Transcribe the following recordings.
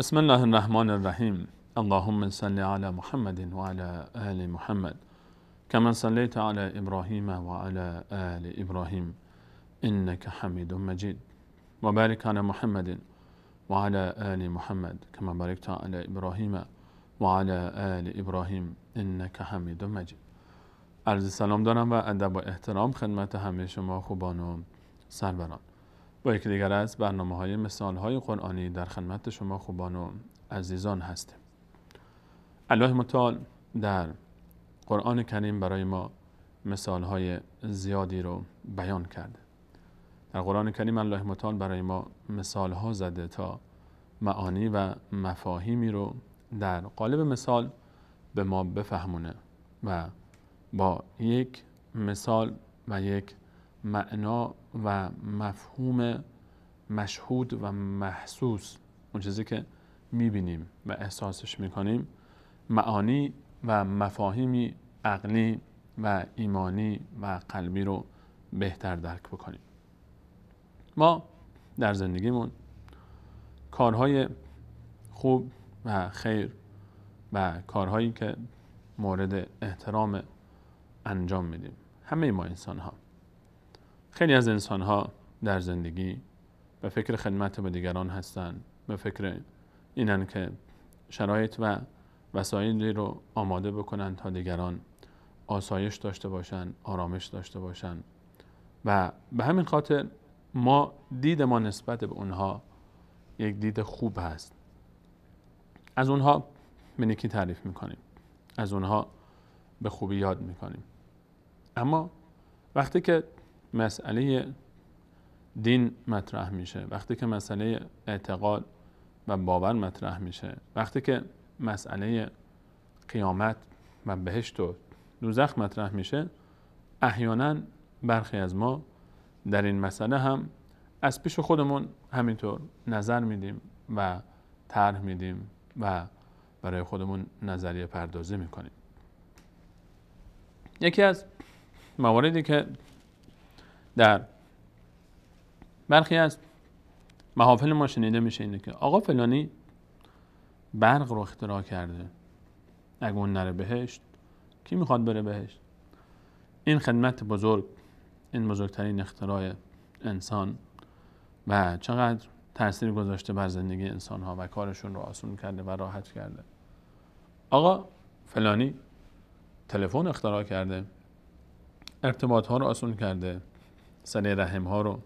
بسم الله الرحمن الرحيم اللهم صل على محمد وعلى آل محمد كما صليت على إبراهيم وعلى آل إبراهيم إنك حميد مجيد وبارك على محمد وعلى آل محمد كما باركت على إبراهيم وعلى آل إبراهيم إنك حميد مجيد عرض السلام دارم و ادب و احترام خدمت همه شما خوبان و با یکی دیگر از برنامه های مثال های قرآنی در خدمت شما خوبان و عزیزان هستیم الله متعال در قرآن کریم برای ما مثال های زیادی رو بیان کرده در قرآن کریم الله متعال برای ما مثال ها زده تا معانی و مفاهیمی رو در قالب مثال به ما بفهمونه و با یک مثال و یک معنا و مفهوم مشهود و محسوس اون چیزی که میبینیم و احساسش میکنیم معانی و مفاهیمی عقلی و ایمانی و قلبی رو بهتر درک بکنیم ما در زندگیمون کارهای خوب و خیر و کارهایی که مورد احترام انجام میدیم همه ما انسان ها خیلی از انسان ها در زندگی به فکر خدمت به دیگران هستند به فکر اینن که شرایط و وسایلی رو آماده بکنن تا دیگران آسایش داشته باشن آرامش داشته باشن و به همین خاطر ما دید ما نسبت به اونها یک دید خوب هست از اونها به تعریف میکنیم از اونها به خوبی یاد میکنیم اما وقتی که مسئله دین مطرح میشه وقتی که مسئله اعتقاد و باور مطرح میشه وقتی که مسئله قیامت و بهشت و دوزخ مطرح میشه احیانا برخی از ما در این مسئله هم از پیش خودمون همینطور نظر میدیم و طرح میدیم و برای خودمون نظریه پردازی میکنیم یکی از مواردی که در برخی از محافل ما شنیده میشه اینه که آقا فلانی برق رو اختراع کرده اگه اون نره بهشت کی میخواد بره بهشت این خدمت بزرگ این بزرگترین اختراع انسان و چقدر تاثیر گذاشته بر زندگی انسان ها و کارشون رو آسون کرده و راحت کرده آقا فلانی تلفن اختراع کرده ارتباط ها رو آسون کرده سنه رحم ها رو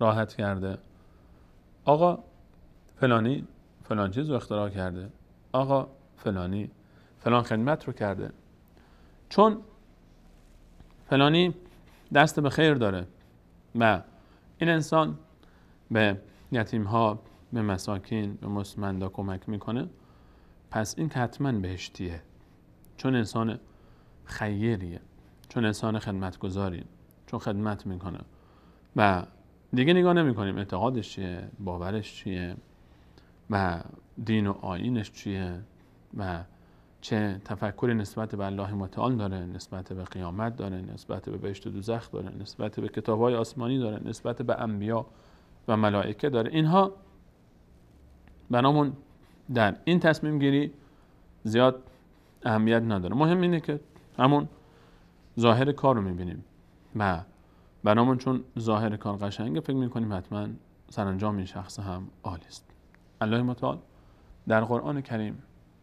راحت کرده آقا فلانی فلان چیز رو اختراع کرده آقا فلانی فلان خدمت رو کرده چون فلانی دست به خیر داره و این انسان به یتیم ها به مساکین به مسمندا کمک میکنه پس این حتما بهشتیه چون انسان خیریه چون انسان خدمتگذاریه چون خدمت میکنه و دیگه نگاه نمیکنیم اعتقادش چیه باورش چیه و دین و آینش چیه و چه تفکری نسبت به الله متعال داره نسبت به قیامت داره نسبت به بهشت و دوزخ داره نسبت به کتابهای آسمانی داره نسبت به انبیا و ملائکه داره اینها بنامون در این تصمیم گیری زیاد اهمیت نداره مهم اینه که همون ظاهر کار رو میبینیم و برامون چون ظاهر کار قشنگه فکر میکنیم حتما سرانجام این شخص هم عالی است الله متعال در قرآن کریم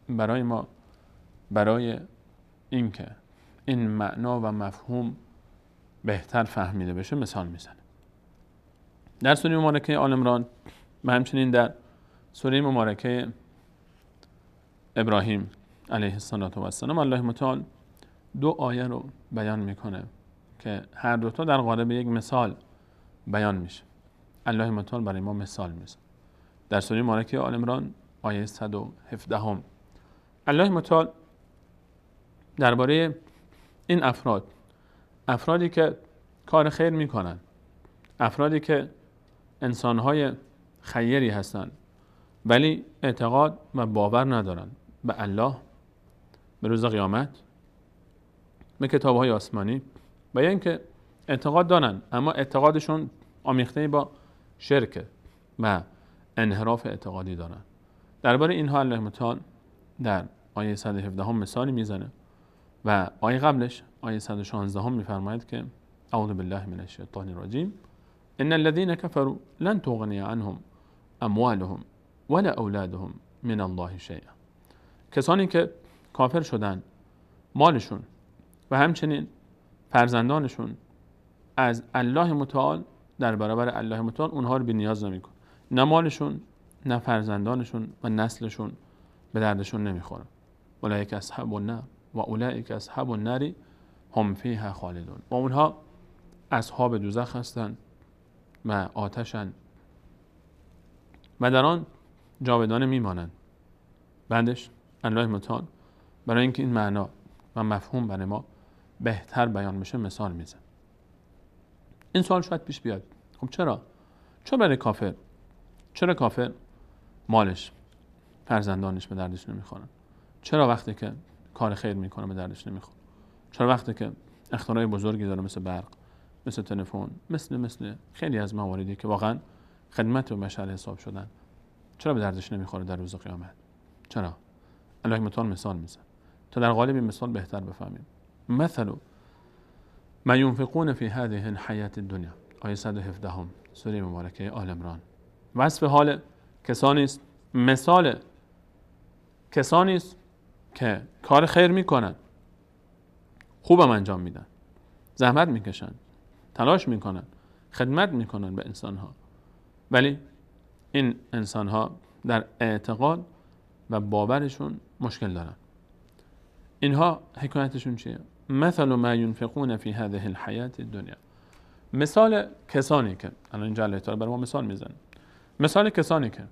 برای ما برای اینکه این معنا و مفهوم بهتر فهمیده بشه مثال میزنه در سوره مبارکه آل عمران و همچنین در سوره مبارکه ابراهیم علیه السلام الله متعال دو آیه رو بیان میکنه که هر دوتا در قالب یک مثال بیان میشه الله متعال برای ما مثال میزن در سوره مارک آل عمران آیه 117 هم الله متعال درباره این افراد افرادی که کار خیر میکنن افرادی که انسانهای خیری هستند ولی اعتقاد و باور ندارن به الله به روز قیامت به کتاب های آسمانی و یا اینکه اعتقاد دارن اما اعتقادشون آمیخته با شرک و انحراف اعتقادی دارن درباره اینها الله متعال در آیه 117 هم مثالی میزنه و آیه قبلش آیه 116 هم میفرماید که اعوذ بالله من الشیطان الرجیم ان الذين كفروا لن تغني عنهم اموالهم ولا اولادهم من الله شیئا کسانی که کافر شدن مالشون و همچنین فرزندانشون از الله متعال در برابر الله متعال اونها رو بی نیاز نمیکن نه مالشون نه فرزندانشون و نسلشون به دردشون نمیخوره اولئک اصحاب النار و اولئک اصحاب النار هم فیها خالدون و اونها اصحاب دوزخ هستند و آتشن و در آن جاودانه میمانند بعدش الله متعال برای اینکه این معنا و مفهوم برای ما بهتر بیان میشه مثال میزن این سوال شاید پیش بیاد خب چرا چرا برای کافر چرا کافر مالش فرزندانش به دردش نمیخورن چرا وقتی که کار خیر میکنه به دردش نمیخوره چرا وقتی که اختراع بزرگی داره مثل برق مثل تلفن مثل مثل خیلی از مواردی که واقعا خدمت و بشر حساب شدن چرا به دردش نمیخوره در روز قیامت چرا الله مثال مثال میزن تا در قالب مثال بهتر بفهمیم مثل ما ينفقون في هذه الحياة الدنیا آیه 117 هم سوره مبارکه آل امران. وصف حال کسانی است مثال کسانی است که کار خیر میکنن خوبم انجام میدن زحمت میکشن تلاش میکنن خدمت میکنن به انسان ها ولی این انسان ها در اعتقاد و باورشون مشکل دارن اینها حکایتشون چیه مثل ما ینفقون فی هذه الحیاه الدنیا مثال کسانی که الان اینجا الله ما مثال میزنه مثال کسانی که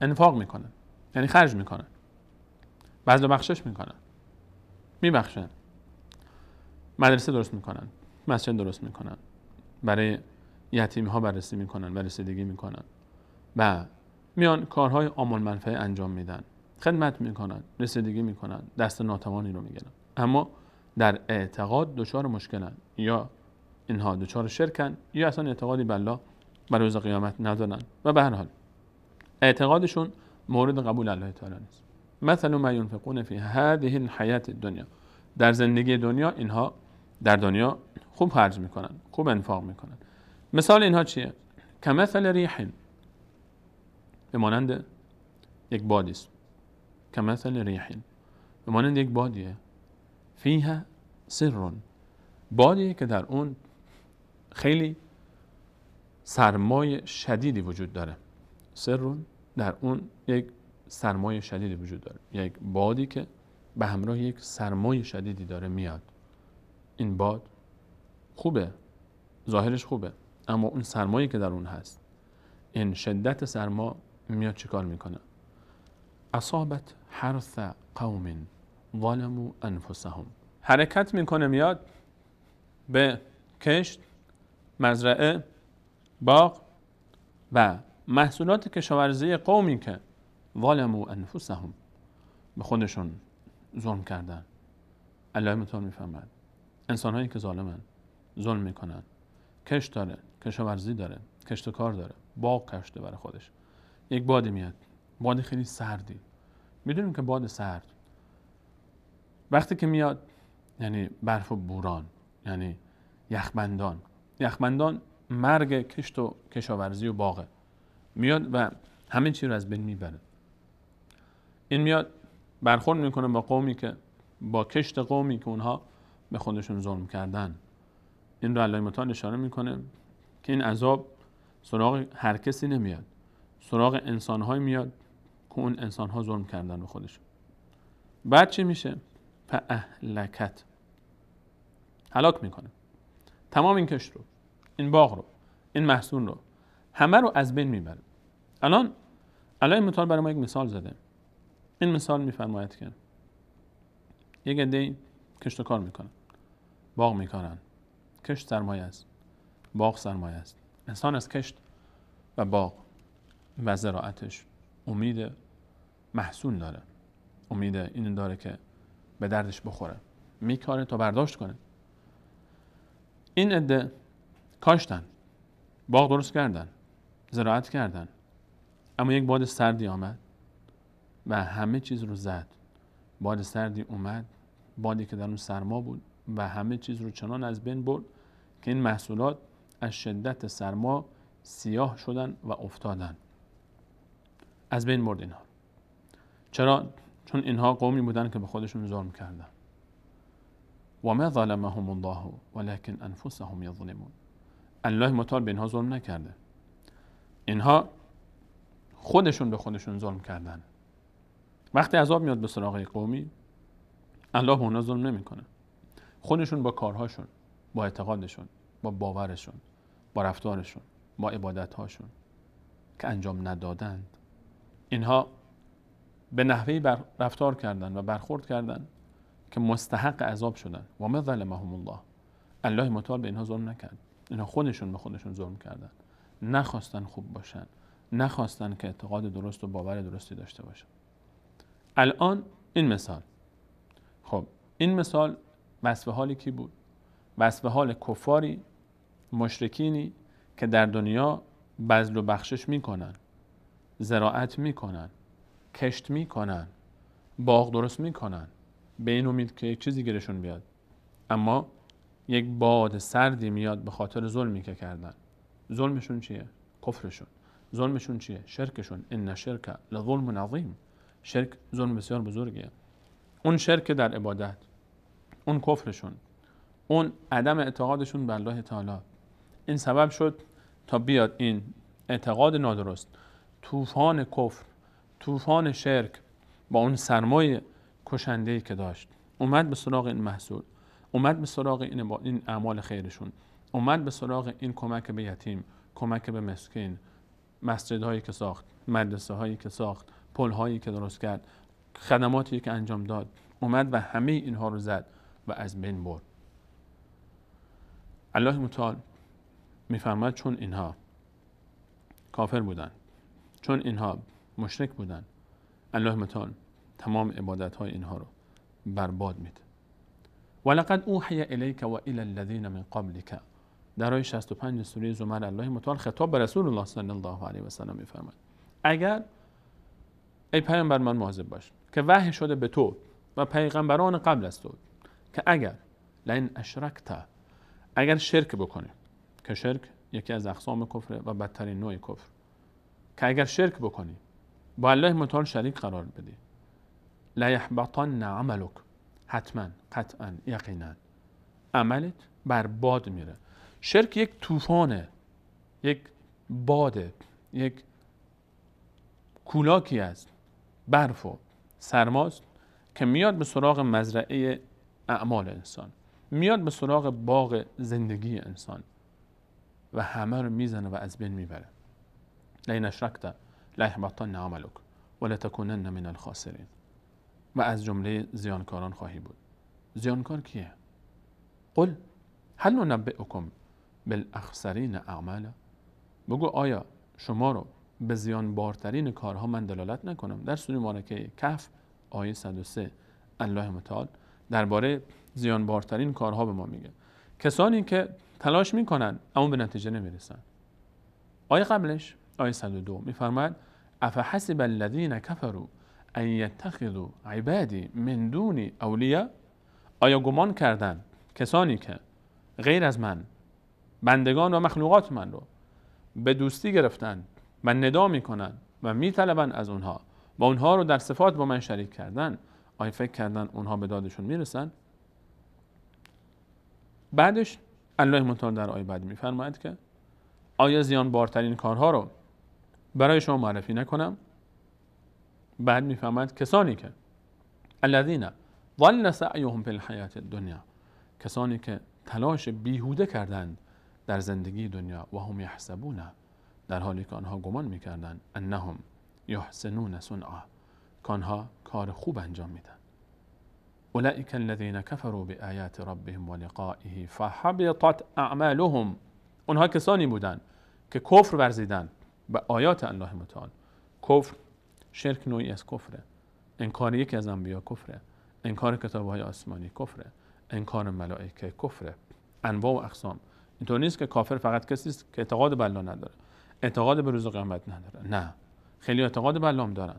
انفاق میکنن یعنی خرج میکنن رو بخشش میکنن میبخشن مدرسه درست میکنن مسجد درست میکنن برای یتیم ها بررسی میکنن و رسیدگی میکنن و میان کارهای آمال منفعه انجام میدن خدمت میکنن رسیدگی میکنن دست ناتوانی رو میگیرن اما در اعتقاد دچار مشکلن یا اینها دچار شرکن یا اصلا اعتقادی الله بر روز قیامت ندارن و به هر حال اعتقادشون مورد قبول الله تعالی نیست مثل ما ینفقون فی هذه الحیات الدنیا در زندگی دنیا اینها در دنیا خوب خرج میکنن خوب انفاق میکنن مثال اینها چیه کمثل ریح به مانند یک بادیست است کمثل ریح به یک بادیه فیها سر بادی که در اون خیلی سرمای شدیدی وجود داره سرون در اون یک سرمای شدیدی وجود داره یک بادی که به همراه یک سرمای شدیدی داره میاد این باد خوبه ظاهرش خوبه اما اون سرمایی که در اون هست این شدت سرما میاد چیکار میکنه اصابت حرث قومین ظلموا انفسهم حرکت میکنه میاد به کشت مزرعه باغ و محصولات کشاورزی قومی که ظلموا انفسهم به خودشون ظلم کردن الله مطور میفهمد انسان هایی که ظالمن ظلم میکنن کشت داره کشاورزی داره کشت و کار داره باغ کشته برای خودش یک بادی میاد باد خیلی سردی میدونیم که باد سرد وقتی که میاد یعنی برف و بوران یعنی یخبندان یخبندان مرگ کشت و کشاورزی و باغه میاد و همه چی رو از بین میبره این میاد برخورد میکنه با قومی که با کشت قومی که اونها به خودشون ظلم کردن این رو الله متعال اشاره میکنه که این عذاب سراغ هر کسی نمیاد سراغ انسانهایی میاد که اون انسانها ظلم کردن به خودشون بعد چی میشه فاهلکت هلاک میکنه تمام این کشت رو این باغ رو این محصول رو همه رو از بین میبره الان الان مطال برای ما یک مثال زده این مثال میفرماید که یک عده کشت و کار میکنن باغ میکنن کشت سرمایه است باغ سرمایه است انسان از کشت و باغ و زراعتش امید محصول داره امید این داره که به دردش بخوره میکاره تا برداشت کنه این عده کاشتن باغ درست کردن زراعت کردن اما یک باد سردی آمد و همه چیز رو زد باد سردی اومد بادی که در اون سرما بود و همه چیز رو چنان از بین برد که این محصولات از شدت سرما سیاه شدن و افتادن از بین برد اینها چرا چون اینها قومی بودن که به خودشون ظلم کردن و ما ظلمهم الله ولكن انفسهم يظلمون الله مطال به اینها ظلم نکرده اینها خودشون به خودشون ظلم کردن وقتی عذاب میاد به سراغ قومی الله به اونا ظلم نمیکنه خودشون با کارهاشون با اعتقادشون با باورشون با رفتارشون با عبادتهاشون که انجام ندادند اینها به نحوی رفتار کردن و برخورد کردن که مستحق عذاب شدن و ما ظلمهم الله الله متعال به اینها ظلم نکرد اینها خودشون به خودشون ظلم کردن نخواستن خوب باشن نخواستن که اعتقاد درست و باور درستی داشته باشن الان این مثال خب این مثال وصف حال کی بود وصف حال کفاری مشرکینی که در دنیا بذل و بخشش میکنن زراعت میکنن کشت میکنن باغ درست میکنن به این امید که یک چیزی گیرشون بیاد اما یک باد سردی میاد به خاطر ظلمی که کردن ظلمشون چیه کفرشون ظلمشون چیه شرکشون ان شرک لظلم عظیم شرک ظلم بسیار بزرگیه اون شرک در عبادت اون کفرشون اون عدم اعتقادشون به الله تعالی این سبب شد تا بیاد این اعتقاد نادرست طوفان کفر طوفان شرک با اون سرمایه کشنده که داشت اومد به سراغ این محصول اومد به سراغ این, با این اعمال خیرشون اومد به سراغ این کمک به یتیم کمک به مسکین مسجد هایی که ساخت مدرسه هایی که ساخت پل هایی که درست کرد خدماتی که انجام داد اومد و همه اینها رو زد و از بین برد الله متعال میفرماید چون اینها کافر بودن چون اینها مشرک بودن الله متعال تمام عبادت های اینها رو برباد میده ولقد اوحی الیک و الی الذین من قبلک در آیه 65 سوره زمر الله متعال خطاب به رسول الله صلی الله علیه و سلم میفرماید اگر ای پیامبر من مواظب باش که وحی شده به تو و پیغمبران قبل از تو که اگر لئن اشرکت اگر شرک بکنی که شرک یکی از اقسام کفره و بدترین نوع کفر که اگر شرک بکنی با الله متعال شریک قرار بدی لا عملک حتما قطعا یقینا عملت بر باد میره شرک یک طوفانه یک باده یک کولاکی است برف و سرماست که میاد به سراغ مزرعه اعمال انسان میاد به سراغ باغ زندگی انسان و همه رو میزنه و از بین میبره لین لا يحبطن عملك ولا من الخاسرين و از جمله زیانکاران خواهی بود زیانکار کیه؟ قل هل ننبئکم بالاخسرین اعمالا بگو آیا شما رو به زیان بارترین کارها من دلالت نکنم در سوره مارکه کف آیه 103 الله متعال درباره زیان بارترین کارها به ما میگه کسانی که تلاش میکنن اما به نتیجه نمیرسن آیه قبلش آیه 102 میفرماید حسب الذین کفروا ان یتخذوا عبادی من دون اولیاء آیا گمان کردن کسانی که غیر از من بندگان و مخلوقات من رو به دوستی گرفتن و ندا میکنن و میطلبن از اونها و اونها رو در صفات با من شریک کردن آیا فکر کردن اونها به دادشون میرسن بعدش الله متعال در آیه بعد میفرماید که آیا زیان بارترین کارها رو برای شما معرفی نکنم بعد میفهمد کسانی که الذین ظل سعیهم فی الحیات الدنیا کسانی که تلاش بیهوده کردند در زندگی دنیا و هم یحسبون در حالی که آنها گمان میکردند انهم یحسنون سنعه که آنها کار خوب انجام میدن اولئک الذین کفروا بآیات ربهم و لقائه فحبطت اعمالهم اونها کسانی بودند که کفر ورزیدند به آیات الله متعال کفر شرک نوعی از کفره انکار یکی از انبیا کفره انکار کتاب های آسمانی کفره انکار ملائکه کفره انواع و اقسام اینطور نیست که کافر فقط کسی است که اعتقاد به نداره اعتقاد به روز قیامت نداره نه خیلی اعتقاد به الله دارن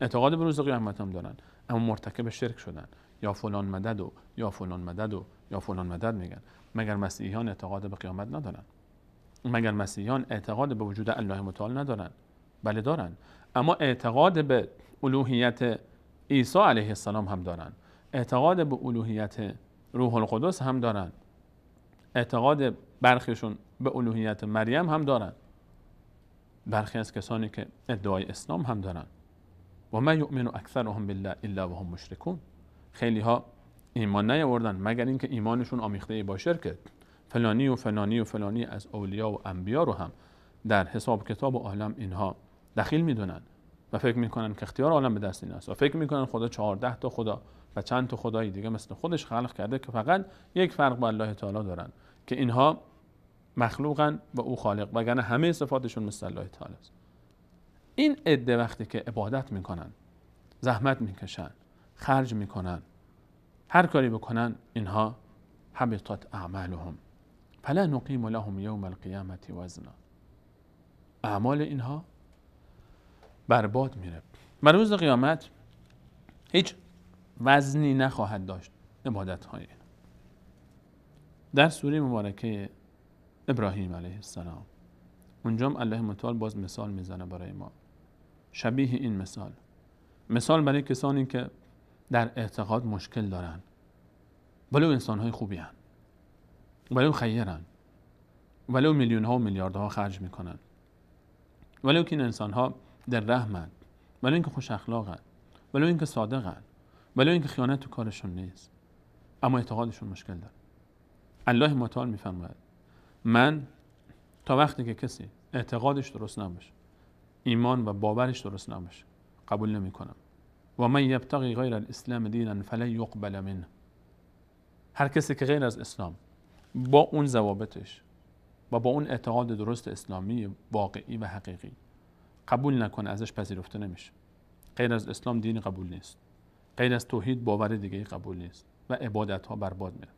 اعتقاد به روز قیامت هم دارن اما مرتکب شرک شدن یا فلان مدد و یا فلان مدد و یا فلان مدد میگن مگر مسیحیان اعتقاد به قیامت ندارن مگر مسیحیان اعتقاد به وجود الله متعال ندارن بله دارن اما اعتقاد به الوهیت عیسی علیه السلام هم دارن اعتقاد به الوهیت روح القدس هم دارن اعتقاد برخیشون به الوهیت مریم هم دارن برخی از کسانی که ادعای اسلام هم دارن و من یؤمن اکثرهم بالله الا وهم مشرکون خیلی ها ایمان نیاوردن مگر اینکه ایمانشون آمیخته با شرکه فلانی و فلانی و فلانی از اولیا و انبیا رو هم در حساب کتاب و عالم اینها دخیل میدونن و فکر میکنن که اختیار عالم به دست ایناست و فکر میکنن خدا 14 تا خدا و چند تا خدای دیگه مثل خودش خلق کرده که فقط یک فرق با الله تعالی دارن که اینها مخلوقن و او خالق وگرنه همه صفاتشون مثل الله تعالی است این عده وقتی که عبادت میکنن زحمت میکشن خرج میکنن هر کاری بکنن اینها حبطت اعمالهم فلا نقیم لهم یوم القیامت وزنا اعمال اینها برباد میره و روز قیامت هیچ وزنی نخواهد داشت عبادت های در سوره مبارکه ابراهیم علیه السلام اونجا الله متعال باز مثال میزنه برای ما شبیه این مثال مثال برای کسانی که در اعتقاد مشکل دارن بلو انسان های خوبی هن. ولو خیرن ولو میلیون ها و میلیاردها خرج میکنن ولو که این انسان ها در رحمن ولو اینکه خوش اخلاقن ولو اینکه صادقن ولو اینکه خیانت تو کارشون نیست اما اعتقادشون مشکل داره الله متعال میفرماید من تا وقتی که کسی اعتقادش درست نباشه ایمان و باورش درست نباشه قبول نمیکنم. و من یبتغی غیر الاسلام دینا فلا یقبل منه هر کسی که غیر از اسلام با اون ضوابطش و با اون اعتقاد درست اسلامی واقعی و حقیقی قبول نکنه ازش پذیرفته نمیشه غیر از اسلام دینی قبول نیست غیر از توحید باور دیگه قبول نیست و عبادت ها برباد میره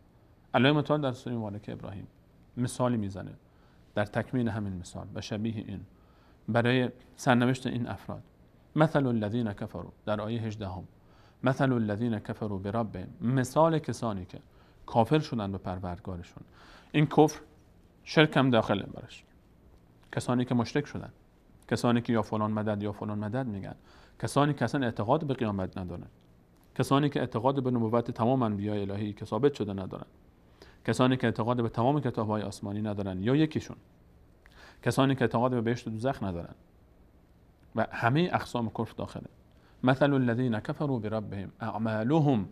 الله متعال در سوره مالک ابراهیم مثالی میزنه در تکمین همین مثال و شبیه این برای سرنوشت این افراد مثل الذین کفروا در آیه 18 هم مثل الذین کفروا برب مثال کسانی که کافر شدن به پروردگارشون این کفر شرک هم داخل برش کسانی که مشرک شدن کسانی که یا فلان مدد یا فلان مدد میگن کسانی که اصلا اعتقاد به قیامت ندارن کسانی که اعتقاد به نبوت تمام انبیاء الهی که ثابت شده ندارن کسانی که اعتقاد به تمام های آسمانی ندارن یا یکیشون کسانی که اعتقاد به بهشت و دوزخ ندارن و همه اقسام کفر داخله مثل الذین کفروا بربهم اعمالهم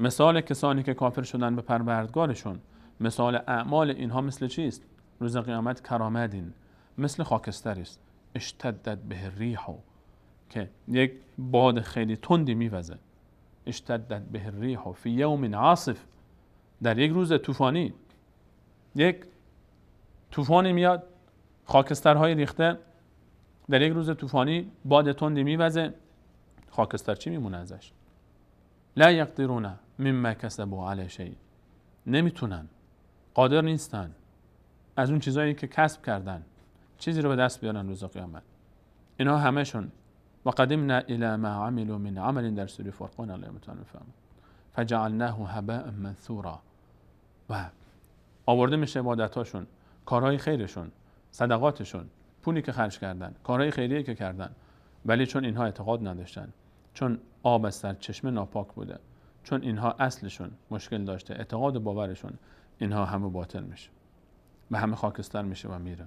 مثال کسانی که کافر شدن به پروردگارشون مثال اعمال اینها مثل چیست روز قیامت کرامدین مثل خاکستر است اشتدت به ریحو که یک باد خیلی تندی میوزه اشتدت به ریحو فی یوم عاصف در یک روز طوفانی یک طوفانی میاد خاکسترهای ریخته در یک روز طوفانی باد تندی میوزه خاکستر چی میمونه ازش لا یقدرون مما کسبوا علی شی نمیتونن قادر نیستن از اون چیزایی که کسب کردن چیزی رو به دست بیارن روز قیامت اینها همشون و قدمنا الى ما عملوا من عمل در سوره فرقان الله متعال فجعلناه هباء منثورا و آورده میشه عبادتاشون کارهای خیرشون صدقاتشون پولی که خرج کردن کارهای خیریه که کردن ولی چون اینها اعتقاد نداشتن چون آب از سر چشمه ناپاک بوده چون اینها اصلشون مشکل داشته اعتقاد و باورشون اینها همه باطل میشه و همه خاکستر میشه و میره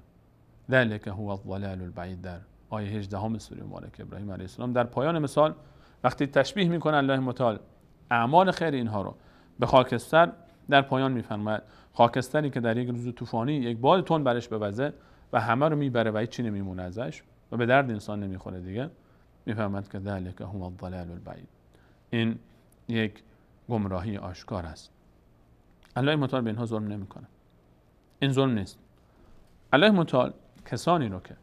ذلک هو الضلال البعید در آیه 18 سوره مبارکه ابراهیم علیه السلام در پایان مثال وقتی تشبیه میکنه الله متعال اعمال خیر اینها رو به خاکستر در پایان میفرماید خاکستری که در یک روز طوفانی یک باد تون برش بوزه و همه رو میبره و چی نمیمونه ازش و به درد انسان نمیخوره دیگه میفهمد که ذلک هم الضلال البعید این یک گمراهی آشکار است الله متعال به اینها ظلم نمیکنه این ظلم نیست الله متعال کسانی رو که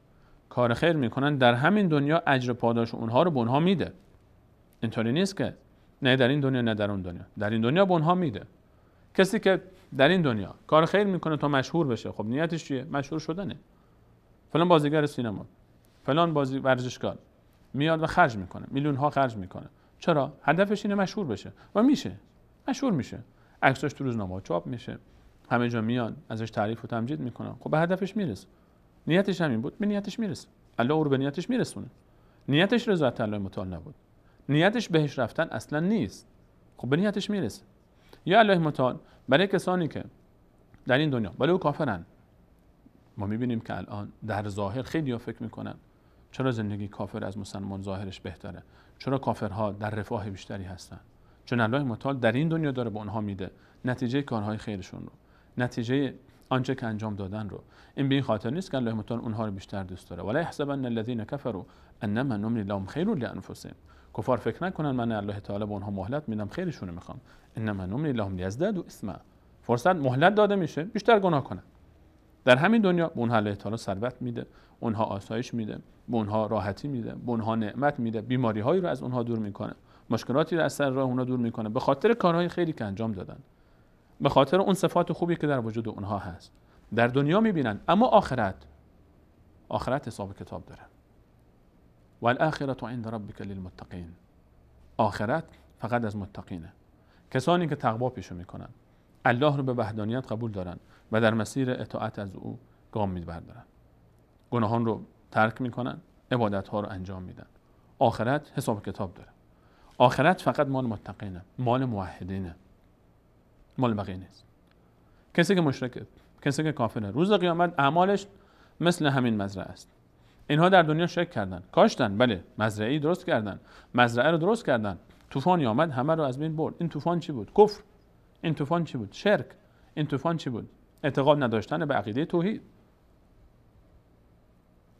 کار خیر میکنن در همین دنیا اجر پاداش اونها رو به اونها میده اینطوری نیست که نه در این دنیا نه در اون دنیا در این دنیا به اونها میده کسی که در این دنیا کار خیر میکنه تا مشهور بشه خب نیتش چیه مشهور شدنه فلان بازیگر سینما فلان بازی ورزشکار میاد و خرج میکنه میلیون ها خرج میکنه چرا هدفش اینه مشهور بشه و میشه مشهور میشه عکساش تو روزنامه چاپ میشه همه جا میان ازش تعریف و تمجید میکنن خب به هدفش میرسه نیتش همین بود به نیتش میرسه الله او رو به نیتش میرسونه نیتش رضایت الله متعال نبود نیتش بهش رفتن اصلا نیست خب به نیتش میرسه یا الله متعال برای کسانی که در این دنیا او کافرن ما میبینیم که الان در ظاهر خیلی ها فکر میکنن چرا زندگی کافر از مسلمان ظاهرش بهتره چرا کافرها در رفاه بیشتری هستند چون الله متعال در این دنیا داره به اونها میده نتیجه کارهای خیرشون رو نتیجه آنچه که انجام دادن رو این به این خاطر نیست که الله متعال اونها رو بیشتر دوست داره ولی حسبن الذین کفروا انما نمن لهم خیر لانفسهم کفار فکر نکنن من الله تعالی به اونها مهلت میدم خیرشون میخوام انما نمن لهم لیزدادوا اسما فرصت مهلت داده میشه بیشتر گناه کنن در همین دنیا به اونها الله تعالی ثروت میده اونها آسایش میده به اونها راحتی میده به اونها نعمت میده بیماری هایی رو از اونها دور میکنه مشکلاتی رو از سر راه اونها دور میکنه به خاطر کارهای خیلی که انجام دادن به خاطر اون صفات خوبی که در وجود اونها هست در دنیا میبینن اما آخرت آخرت حساب کتاب داره والآخرة عند ربك للمتقین آخرت فقط از متقینه کسانی که تقوا پیشو میکنن الله رو به وحدانیت قبول دارن و در مسیر اطاعت از او گام بردارن. گناهان رو ترک میکنن عبادت ها رو انجام میدن آخرت حساب کتاب داره آخرت فقط مال متقینه مال موحدینه مال بقیه نیست کسی که مشرکه کسی که کافره روز قیامت اعمالش مثل همین مزرعه است اینها در دنیا شک کردن کاشتن بله مزرعه درست کردن مزرعه رو درست کردن طوفانی آمد همه رو از بین برد این طوفان چی بود کفر این طوفان چی بود شرک این طوفان چی بود اعتقاد نداشتن به عقیده توحید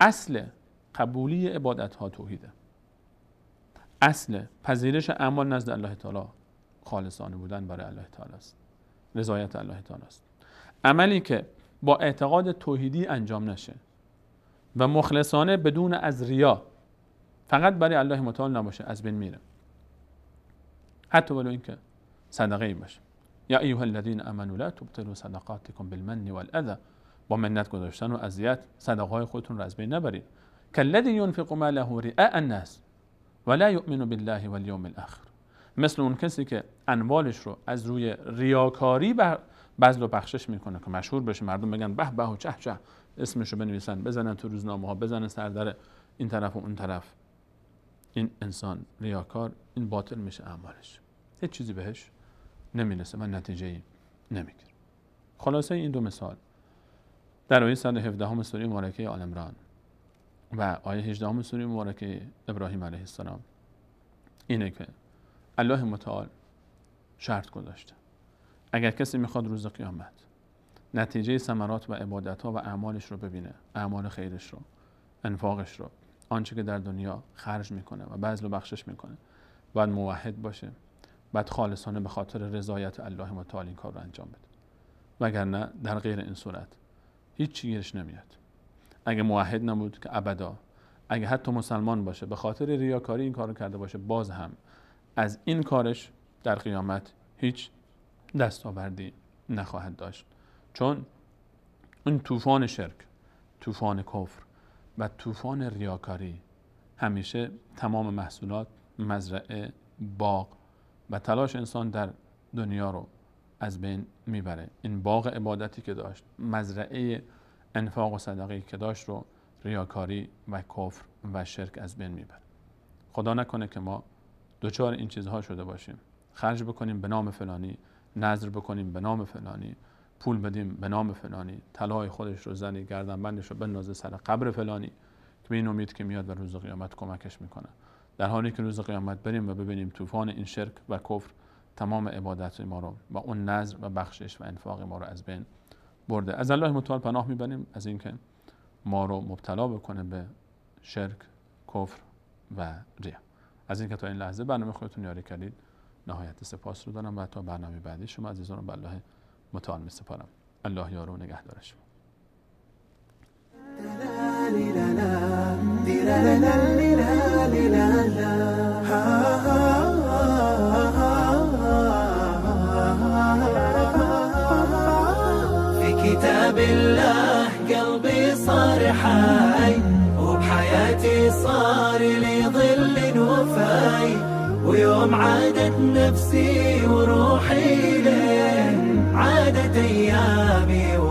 اصل قبولی عبادت ها توحیده اصل پذیرش اعمال نزد الله تعالی خالصانه بودن برای الله تعالی است رضایت الله تعالی است عملی که با اعتقاد توحیدی انجام نشه و مخلصانه بدون از ریا فقط برای الله متعال نباشه از بین میره حتی ولو اینکه صدقه ای باشه یا ایها الذین امنوا لا تبطلوا صدقاتکم بالمن والاذی با منت گذاشتن و اذیت صدقه های خودتون رو از بین نبرید کالذی ينفق ماله رئاء الناس ولا يؤمن بالله واليوم الاخر مثل اون کسی که انوالش رو از روی ریاکاری بر بذل و بخشش میکنه که مشهور بشه مردم بگن به به و چه چه اسمش رو بنویسن بزنن تو روزنامه ها بزنن سردر این طرف و اون طرف این انسان ریاکار این باطل میشه اعمالش هیچ چیزی بهش نمیرسه و نتیجه ای نمیگیره خلاصه این دو مثال در آیه 117 هم سوره مبارکه آل و آیه 18 هم سوره مبارکه ابراهیم علیه السلام اینه که الله متعال شرط گذاشته اگر کسی میخواد روز قیامت نتیجه ثمرات و عبادت ها و اعمالش رو ببینه اعمال خیرش رو انفاقش رو آنچه که در دنیا خرج میکنه و بعض و بخشش میکنه باید موحد باشه بعد خالصانه به خاطر رضایت الله متعال این کار رو انجام بده وگرنه در غیر این صورت هیچ گیرش نمیاد اگه موحد نبود که ابدا اگه حتی مسلمان باشه به خاطر ریاکاری این کار رو کرده باشه باز هم از این کارش در قیامت هیچ دستاوردی نخواهد داشت چون این طوفان شرک طوفان کفر و طوفان ریاکاری همیشه تمام محصولات مزرعه باغ و تلاش انسان در دنیا رو از بین میبره این باغ عبادتی که داشت مزرعه انفاق و صدقه که داشت رو ریاکاری و کفر و شرک از بین میبره خدا نکنه که ما دوچار این چیزها شده باشیم خرج بکنیم به نام فلانی نظر بکنیم به نام فلانی پول بدیم به نام فلانی طلای خودش رو زنی بندش رو بندازه سر قبر فلانی که به این امید که میاد و روز قیامت کمکش میکنه در حالی که روز قیامت بریم و ببینیم طوفان این شرک و کفر تمام عبادت ما رو و اون نظر و بخشش و انفاق ما رو از بین برده از الله متعال پناه میبریم از اینکه ما رو مبتلا بکنه به شرک کفر و ریا از اینکه تا این لحظه برنامه خودتون یاری کردید نهایت سپاس رو دارم و تا برنامه بعدی شما عزیزان به الله متعال میسپارم الله یارو نگهدار شما في كتاب الله قلبي صار حي وبحياتي صار لي ظل وفاي ويوم عادت نفسي وروحي لين عادت ايامي